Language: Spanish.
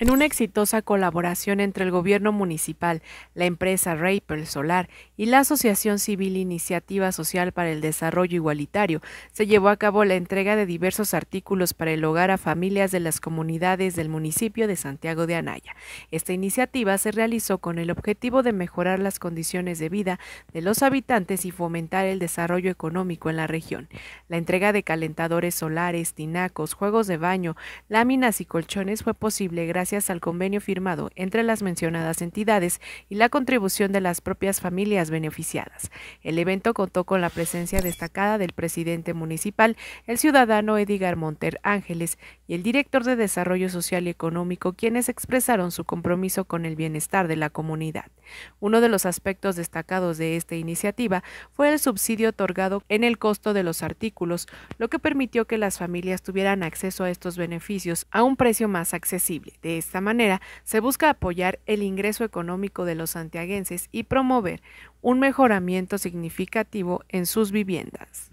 En una exitosa colaboración entre el gobierno municipal, la empresa Raper Solar y la Asociación Civil Iniciativa Social para el Desarrollo Igualitario, se llevó a cabo la entrega de diversos artículos para el hogar a familias de las comunidades del municipio de Santiago de Anaya. Esta iniciativa se realizó con el objetivo de mejorar las condiciones de vida de los habitantes y fomentar el desarrollo económico en la región. La entrega de calentadores solares, tinacos, juegos de baño, láminas y colchones fue posible gracias gracias al convenio firmado entre las mencionadas entidades y la contribución de las propias familias beneficiadas. El evento contó con la presencia destacada del presidente municipal, el ciudadano Edgar Monter Ángeles, y el director de Desarrollo Social y Económico, quienes expresaron su compromiso con el bienestar de la comunidad. Uno de los aspectos destacados de esta iniciativa fue el subsidio otorgado en el costo de los artículos, lo que permitió que las familias tuvieran acceso a estos beneficios a un precio más accesible. De esta manera, se busca apoyar el ingreso económico de los santiaguenses y promover un mejoramiento significativo en sus viviendas.